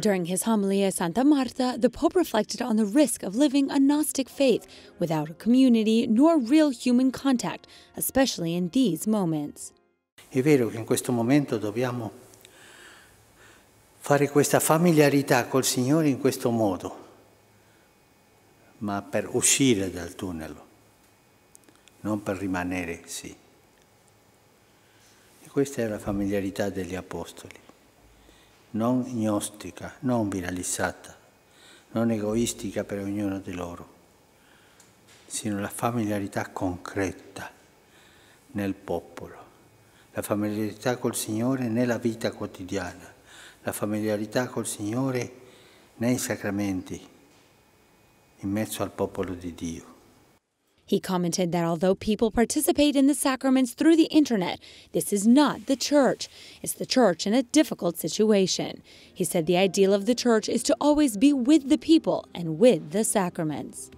During his homily at Santa Marta, the Pope reflected on the risk of living a Gnostic faith without a community nor real human contact, especially in these moments. È vero che in questo momento dobbiamo fare questa familiarità col Signore in questo modo, ma per uscire dal tunnel, non per rimanere sì. E questa è la familiarità degli Apostoli. non gnostica, non viralizzata, non egoistica per ognuno di loro, sino la familiarità concreta nel popolo, la familiarità col Signore nella vita quotidiana, la familiarità col Signore nei sacramenti, in mezzo al popolo di Dio. He commented that although people participate in the sacraments through the internet, this is not the church. It's the church in a difficult situation. He said the ideal of the church is to always be with the people and with the sacraments.